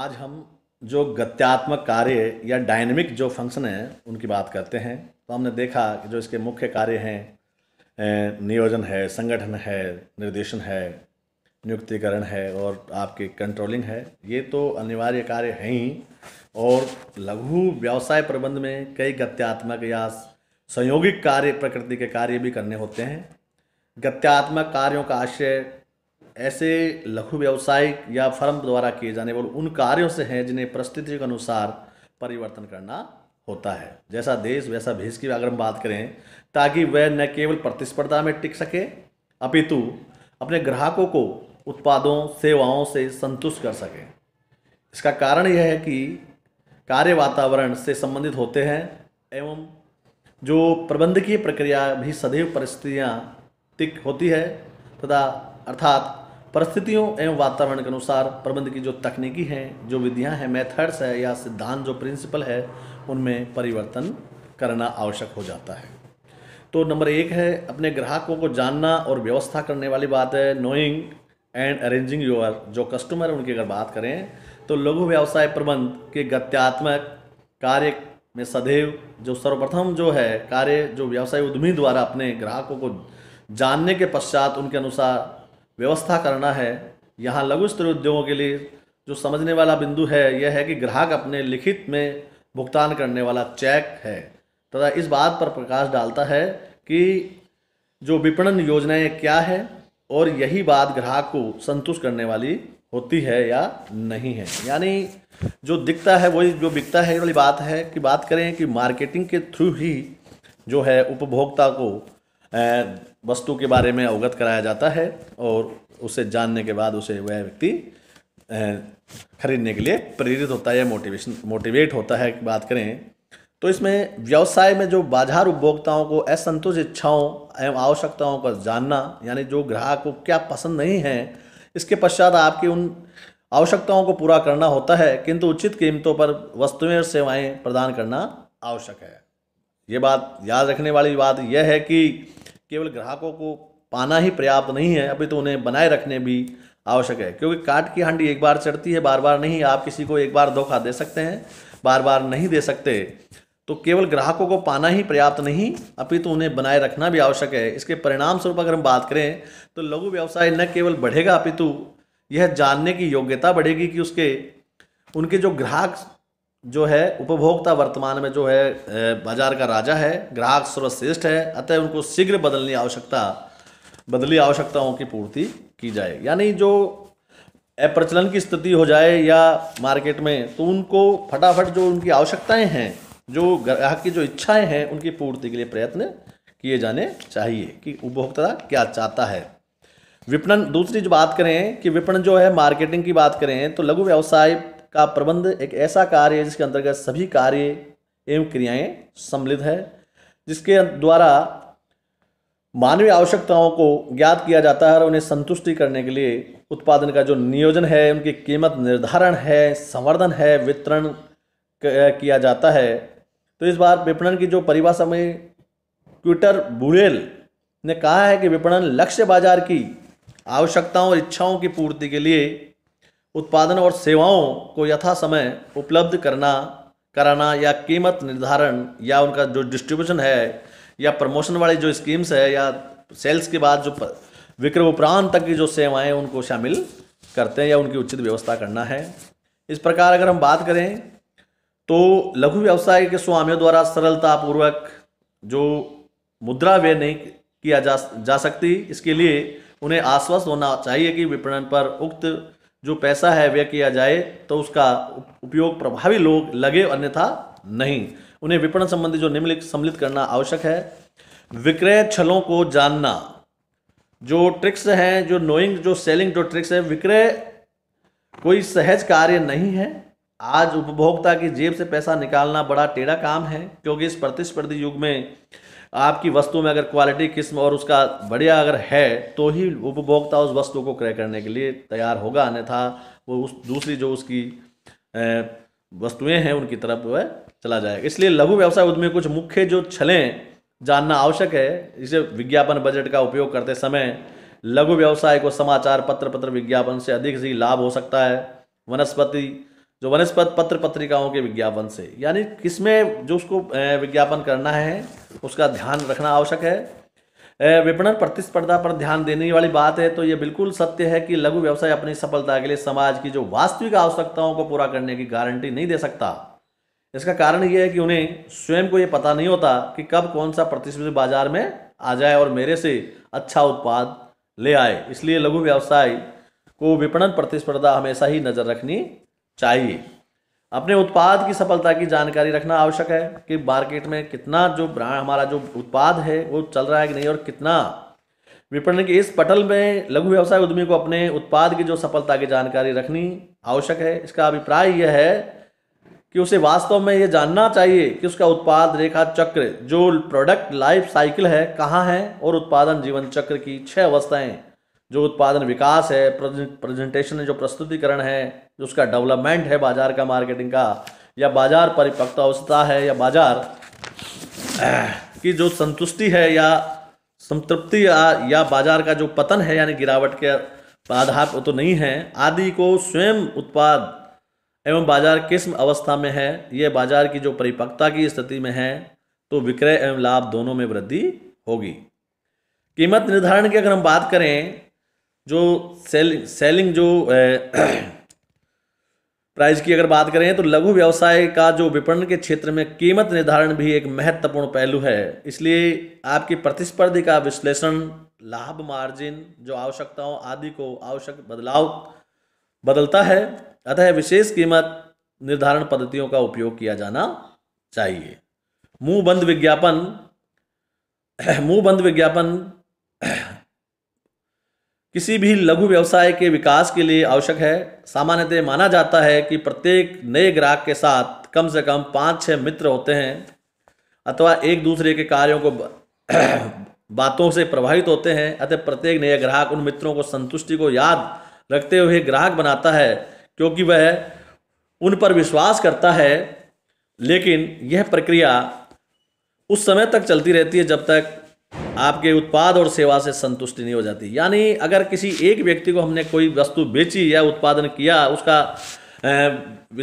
आज हम जो गत्यात्मक कार्य या डायनेमिक जो फंक्शन हैं उनकी बात करते हैं तो हमने देखा कि जो इसके मुख्य कार्य हैं नियोजन है संगठन है निर्देशन है नियुक्तिकरण है और आपके कंट्रोलिंग है ये तो अनिवार्य कार्य हैं ही और लघु व्यवसाय प्रबंध में कई गत्यात्मक या संयोगिक कार्य प्रकृति के कार्य भी करने होते हैं गत्यात्मक कार्यों का आश्रय ऐसे लघु व्यवसाय या फर्म द्वारा किए जाने वाले उन कार्यों से हैं जिन्हें परिस्थिति के अनुसार परिवर्तन करना होता है जैसा देश वैसा भेष की अगर हम बात करें ताकि वह न केवल प्रतिस्पर्धा में टिक सके अपितु अपने ग्राहकों को उत्पादों सेवाओं से संतुष्ट कर सकें इसका कारण यह है कि कार्य वातावरण से संबंधित होते हैं एवं जो प्रबंधकीय प्रक्रिया भी सदैव परिस्थितियाँ टिक होती है तथा अर्थात परिस्थितियों एवं वातावरण के अनुसार प्रबंध की जो तकनीकी हैं जो विधियां हैं मेथड्स है या सिद्धांत जो प्रिंसिपल है उनमें परिवर्तन करना आवश्यक हो जाता है तो नंबर एक है अपने ग्राहकों को जानना और व्यवस्था करने वाली बात है नोइंग एंड अरेंजिंग योर जो कस्टमर है उनकी अगर बात करें तो लघु व्यवसाय प्रबंध के गत्यात्मक कार्य में सदैव जो सर्वप्रथम जो है कार्य जो व्यवसाय उद्यमी द्वारा अपने ग्राहकों को जानने के पश्चात उनके अनुसार व्यवस्था करना है यहाँ लघु स्तर उद्योगों के लिए जो समझने वाला बिंदु है यह है कि ग्राहक अपने लिखित में भुगतान करने वाला चेक है तथा इस बात पर प्रकाश डालता है कि जो विपणन योजनाएं क्या है और यही बात ग्राहक को संतुष्ट करने वाली होती है या नहीं है यानी जो दिखता है वही जो बिकता है वाली बात है कि बात करें कि मार्केटिंग के थ्रू ही जो है उपभोक्ता को वस्तु के बारे में अवगत कराया जाता है और उसे जानने के बाद उसे वह व्यक्ति खरीदने के लिए प्रेरित होता है या मोटिवेशन मोटिवेट होता है बात करें तो इसमें व्यवसाय में जो बाजार उपभोक्ताओं को असंतुष्ट इच्छाओं एवं आवश्यकताओं का जानना यानी जो ग्राहक को क्या पसंद नहीं है इसके पश्चात आपकी उन आवश्यकताओं को पूरा करना होता है किंतु उचित कीमतों पर वस्तुएं और सेवाएं प्रदान करना आवश्यक है ये बात याद रखने वाली बात यह है कि केवल ग्राहकों को पाना ही पर्याप्त नहीं है अभी तो उन्हें बनाए रखने भी आवश्यक है क्योंकि काट की हांडी एक बार चढ़ती है बार बार नहीं आप किसी को एक बार धोखा दे सकते हैं बार बार नहीं दे सकते तो केवल ग्राहकों को पाना ही पर्याप्त नहीं अपितु तो उन्हें बनाए रखना भी आवश्यक है इसके परिणाम स्वरूप अगर हम बात करें तो लघु व्यवसाय न केवल बढ़ेगा अपितु तो यह जानने की योग्यता बढ़ेगी कि उसके उनके जो ग्राहक जो है उपभोक्ता वर्तमान में जो है बाजार का राजा है ग्राहक सर्वश्रेष्ठ है अतः उनको शीघ्र बदलने आवश्यकता बदली आवश्यकताओं की पूर्ति की जाए यानी जो अप्रचलन की स्थिति हो जाए या मार्केट में तो उनको फटाफट जो उनकी आवश्यकताएं हैं जो ग्राहक की जो इच्छाएं हैं उनकी पूर्ति के लिए प्रयत्न किए जाने चाहिए कि उपभोक्ता क्या चाहता है विपणन दूसरी जो बात करें कि विपणन जो है मार्केटिंग की बात करें तो लघु व्यवसाय का प्रबंध एक ऐसा कार्य है जिसके अंतर्गत सभी कार्य एवं क्रियाएं सम्मिलित है जिसके द्वारा मानवीय आवश्यकताओं को ज्ञात किया जाता है और उन्हें संतुष्टि करने के लिए उत्पादन का जो नियोजन है उनकी कीमत निर्धारण है संवर्धन है वितरण किया जाता है तो इस बार विपणन की जो परिभाषा में ट्विटर बुरेल ने कहा है कि विपणन लक्ष्य बाजार की आवश्यकताओं और इच्छाओं की पूर्ति के लिए उत्पादन और सेवाओं को यथा समय उपलब्ध करना कराना या कीमत निर्धारण या उनका जो डिस्ट्रीब्यूशन है या प्रमोशन वाली जो स्कीम्स है या सेल्स के बाद जो विक्रय उपरांत तक की जो सेवाएं उनको शामिल करते हैं या उनकी उचित व्यवस्था करना है इस प्रकार अगर हम बात करें तो लघु व्यवसाय के स्वामियों द्वारा सरलतापूर्वक जो मुद्रा व्यय नहीं किया जा जा सकती इसके लिए उन्हें आश्वस्त होना चाहिए कि विपणन पर उक्त जो पैसा है व्यय किया जाए तो उसका उपयोग प्रभावी लोग लगे अन्यथा नहीं उन्हें विपणन संबंधी जो निम्नलिखित सम्मिलित करना आवश्यक है विक्रय छलों को जानना जो ट्रिक्स हैं जो नोइंग जो सेलिंग जो ट्रिक्स है विक्रय कोई सहज कार्य नहीं है आज उपभोक्ता की जेब से पैसा निकालना बड़ा टेढ़ा काम है क्योंकि इस प्रतिस्पर्धी युग में आपकी वस्तु में अगर क्वालिटी किस्म और उसका बढ़िया अगर है तो ही उपभोक्ता उस वस्तु को क्रय करने के लिए तैयार होगा अन्यथा वो उस दूसरी जो उसकी वस्तुएं हैं उनकी तरफ वह चला जाएगा इसलिए लघु व्यवसाय उद्यमी कुछ मुख्य जो छलें जानना आवश्यक है इसे विज्ञापन बजट का उपयोग करते समय लघु व्यवसाय को समाचार पत्र पत्र विज्ञापन से अधिक ही लाभ हो सकता है वनस्पति जो वनस्पत पत्र पत्रिकाओं के विज्ञापन से यानी किसमें जो उसको विज्ञापन करना है उसका ध्यान रखना आवश्यक है विपणन प्रतिस्पर्धा पर ध्यान देने वाली बात है तो ये बिल्कुल सत्य है कि लघु व्यवसाय अपनी सफलता के लिए समाज की जो वास्तविक आवश्यकताओं को पूरा करने की गारंटी नहीं दे सकता इसका कारण यह है कि उन्हें स्वयं को ये पता नहीं होता कि कब कौन सा प्रतिस्पर्धी बाजार में आ जाए और मेरे से अच्छा उत्पाद ले आए इसलिए लघु व्यवसाय को विपणन प्रतिस्पर्धा हमेशा ही नज़र रखनी चाहिए अपने उत्पाद की सफलता की जानकारी रखना आवश्यक है कि मार्केट में कितना जो ब्रांड हमारा जो उत्पाद है वो चल रहा है कि नहीं और कितना विपणन के इस पटल में लघु व्यवसाय उद्यमी को अपने उत्पाद की जो सफलता की जानकारी रखनी आवश्यक है इसका अभिप्राय यह है कि उसे वास्तव में ये जानना चाहिए कि उसका उत्पाद रेखा चक्र जो प्रोडक्ट लाइफ साइकिल है कहाँ है और उत्पादन जीवन चक्र की छः अवस्थाएं जो उत्पादन विकास है प्रेजेंटेशन है जो प्रस्तुतिकरण है जो उसका डेवलपमेंट है बाजार का मार्केटिंग का या बाजार परिपक्व अवस्था है या बाजार की जो संतुष्टि है या संतृप्ति या, या बाजार का जो पतन है यानी गिरावट के आधार पर तो नहीं है आदि को स्वयं उत्पाद एवं बाजार किस अवस्था में है ये बाजार की जो परिपक्वता की स्थिति में है तो विक्रय एवं लाभ दोनों में वृद्धि होगी कीमत निर्धारण की अगर हम बात करें जो सेल सेलिंग जो प्राइस की अगर बात करें तो लघु व्यवसाय का जो विपणन के क्षेत्र में कीमत निर्धारण भी एक महत्वपूर्ण पहलू है इसलिए आपकी प्रतिस्पर्धी का विश्लेषण लाभ मार्जिन जो आवश्यकताओं आदि को आवश्यक बदलाव बदलता है अतः विशेष कीमत निर्धारण पद्धतियों का उपयोग किया जाना चाहिए मुंह बंद विज्ञापन मुंह बंद विज्ञापन किसी भी लघु व्यवसाय के विकास के लिए आवश्यक है सामान्यतः माना जाता है कि प्रत्येक नए ग्राहक के साथ कम से कम पाँच छः मित्र होते हैं अथवा एक दूसरे के कार्यों को बातों से प्रभावित होते हैं अतः प्रत्येक नए ग्राहक उन मित्रों को संतुष्टि को याद रखते हुए ग्राहक बनाता है क्योंकि वह उन पर विश्वास करता है लेकिन यह प्रक्रिया उस समय तक चलती रहती है जब तक आपके उत्पाद और सेवा से संतुष्टि नहीं हो जाती यानी अगर किसी एक व्यक्ति को हमने कोई वस्तु बेची या उत्पादन किया उसका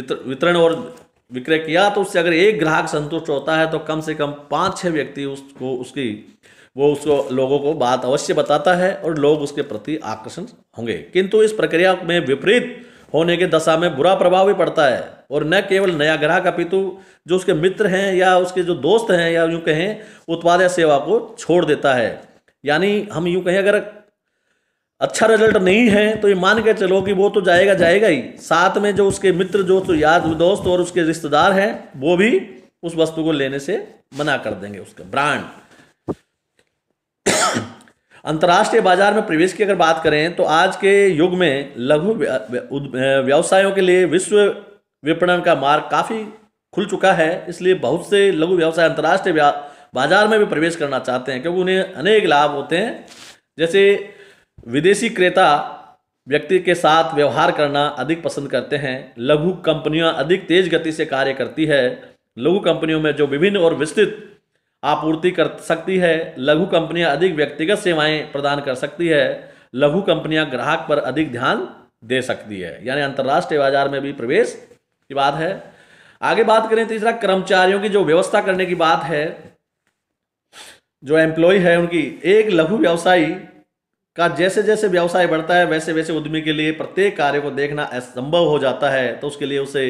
वितरण और विक्रय किया तो उससे अगर एक ग्राहक संतुष्ट होता है तो कम से कम पाँच छः व्यक्ति उसको उसकी वो उसको लोगों को बात अवश्य बताता है और लोग उसके प्रति आकर्षण होंगे किंतु इस प्रक्रिया में विपरीत होने के दशा में बुरा प्रभाव भी पड़ता है और न केवल नया ग्राहक अपितु जो उसके मित्र हैं या उसके जो दोस्त हैं या यूँ कहें उत्पाद या सेवा को छोड़ देता है यानी हम यूँ कहें अगर अच्छा रिजल्ट नहीं है तो ये मान के चलो कि वो तो जाएगा जाएगा ही साथ में जो उसके मित्र जो तो याद दोस्त और उसके रिश्तेदार हैं वो भी उस वस्तु को लेने से मना कर देंगे उसका ब्रांड अंतर्राष्ट्रीय बाजार में प्रवेश की अगर बात करें तो आज के युग में लघु व्यवसायों के लिए विश्व विपणन का मार्ग काफ़ी खुल चुका है इसलिए बहुत से लघु व्यवसाय अंतर्राष्ट्रीय बाजार में भी प्रवेश करना चाहते हैं क्योंकि उन्हें अनेक लाभ होते हैं जैसे विदेशी क्रेता व्यक्ति के साथ व्यवहार करना अधिक पसंद करते हैं लघु कंपनियां अधिक तेज गति से कार्य करती है लघु कंपनियों में जो विभिन्न और विस्तृत आपूर्ति कर सकती है लघु कंपनियां अधिक व्यक्तिगत सेवाएं प्रदान कर सकती है लघु कंपनियां ग्राहक पर अधिक ध्यान दे सकती है यानी अंतर्राष्ट्रीय बाजार में भी प्रवेश ये बात है आगे बात करें तीसरा तो कर्मचारियों की जो व्यवस्था करने की बात है जो एम्प्लॉय है उनकी एक लघु व्यवसायी का जैसे जैसे व्यवसाय बढ़ता है वैसे वैसे उद्यमी के लिए प्रत्येक कार्य को देखना असंभव हो जाता है तो उसके लिए उसे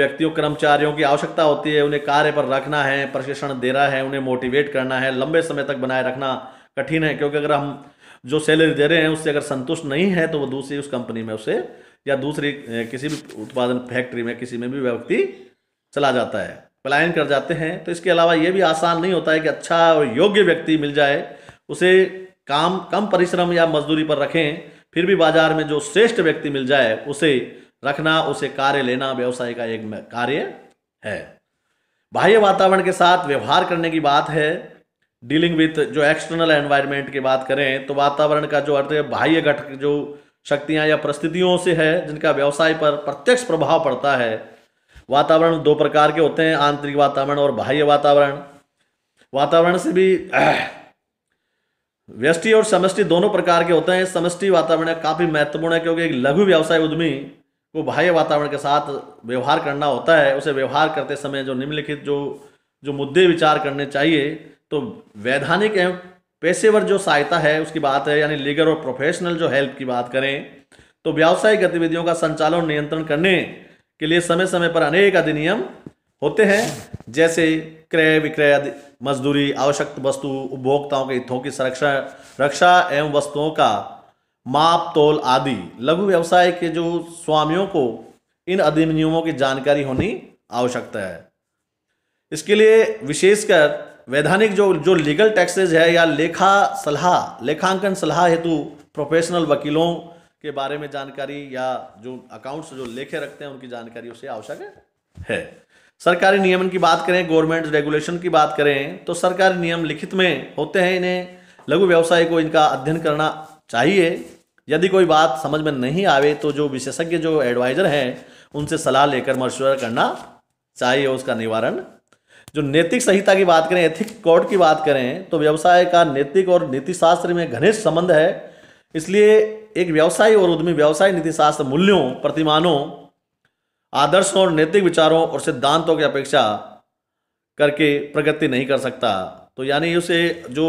व्यक्तियों कर्मचारियों की आवश्यकता होती है उन्हें कार्य पर रखना है प्रशिक्षण दे रहा है उन्हें मोटिवेट करना है लंबे समय तक बनाए रखना कठिन है क्योंकि अगर हम जो सैलरी दे रहे हैं उससे अगर संतुष्ट नहीं है तो वो दूसरी उस कंपनी में उसे या दूसरी किसी भी उत्पादन फैक्ट्री में किसी में भी व्यक्ति चला जाता है पलायन कर जाते हैं तो इसके अलावा ये भी आसान नहीं होता है कि अच्छा और योग्य व्यक्ति मिल जाए उसे काम कम परिश्रम या मजदूरी पर रखें फिर भी बाजार में जो श्रेष्ठ व्यक्ति मिल जाए उसे रखना उसे कार्य लेना व्यवसाय का एक कार्य है बाह्य वातावरण के साथ व्यवहार करने की बात है डीलिंग विथ जो एक्सटर्नल एनवायरमेंट की बात करें तो वातावरण का जो अर्थ है बाह्य घटक जो शक्तियां या परिस्थितियों से है जिनका व्यवसाय पर प्रत्यक्ष प्रभाव पड़ता है वातावरण दो प्रकार के होते हैं आंतरिक वातावरण और बाह्य वातावरण वातावरण से भी व्यष्टि और समष्टि दोनों प्रकार के होते हैं समष्टि वातावरण काफ़ी महत्वपूर्ण है क्योंकि एक लघु व्यवसाय उद्यमी को बाह्य वातावरण के साथ व्यवहार करना होता है उसे व्यवहार करते समय जो निम्नलिखित जो जो मुद्दे विचार करने चाहिए तो वैधानिक एवं पेशेवर जो सहायता है उसकी बात है यानी लीगल और प्रोफेशनल जो हेल्प की बात करें तो व्यावसायिक गतिविधियों का संचालन नियंत्रण करने के लिए समय समय पर अनेक अधिनियम होते हैं जैसे क्रय विक्रय मजदूरी आवश्यक वस्तु उपभोक्ताओं के हितों की संरक्षण रक्षा एवं वस्तुओं का माप तोल आदि लघु व्यवसाय के जो स्वामियों को इन अधिनियमों की जानकारी होनी आवश्यकता है इसके लिए विशेषकर वैधानिक जो जो लीगल टैक्सेज है या लेखा सलाह लेखांकन सलाह हेतु प्रोफेशनल वकीलों के बारे में जानकारी या जो अकाउंट्स जो लेखे रखते हैं उनकी जानकारी उसे आवश्यक है सरकारी नियमन की बात करें गवर्नमेंट रेगुलेशन की बात करें तो सरकारी नियम लिखित में होते हैं इन्हें लघु व्यवसाय को इनका अध्ययन करना चाहिए यदि कोई बात समझ में नहीं आवे तो जो विशेषज्ञ जो एडवाइज़र हैं उनसे सलाह लेकर मशवरा करना चाहिए उसका निवारण जो नैतिक संहिता की बात करें एथिक कोड की बात करें तो व्यवसाय का नैतिक और नीतिशास्त्र में घनिष्ठ संबंध है इसलिए एक व्यवसायी और उद्यमी व्यवसाय नीतिशास्त्र मूल्यों प्रतिमानों आदर्शों और नैतिक विचारों और सिद्धांतों की अपेक्षा करके प्रगति नहीं कर सकता तो यानी उसे जो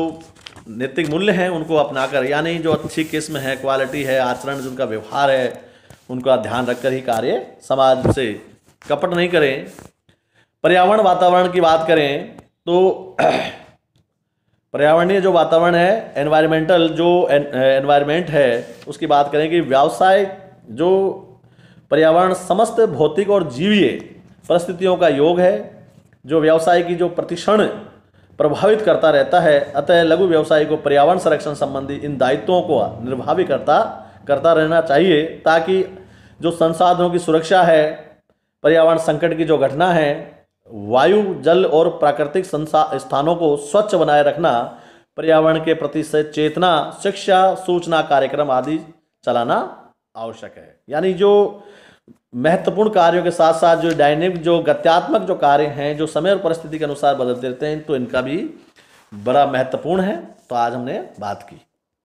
नैतिक मूल्य हैं उनको अपनाकर यानी जो अच्छी किस्म है क्वालिटी है आचरण जिनका व्यवहार है उनका ध्यान रखकर ही कार्य समाज से कपट नहीं करें पर्यावरण वातावरण की बात करें तो पर्यावरणीय जो वातावरण है एनवायरमेंटल जो एनवायरमेंट eh, है उसकी बात करें कि व्यवसाय जो पर्यावरण समस्त भौतिक और जीवीय परिस्थितियों का योग है जो व्यवसाय की जो प्रतिक्षण प्रभावित करता रहता है अतः लघु व्यवसाय को पर्यावरण संरक्षण संबंधी इन दायित्वों को निर्भावी करता करता रहना चाहिए ताकि जो संसाधनों की सुरक्षा है पर्यावरण संकट की जो घटना है वायु जल और प्राकृतिक संसा स्थानों को स्वच्छ बनाए रखना पर्यावरण के प्रति से चेतना शिक्षा सूचना कार्यक्रम आदि चलाना आवश्यक है यानी जो महत्वपूर्ण कार्यों के साथ साथ जो डायनेमिक जो गत्यात्मक जो कार्य हैं जो समय और परिस्थिति के अनुसार बदलते रहते हैं तो इनका भी बड़ा महत्वपूर्ण है तो आज हमने बात की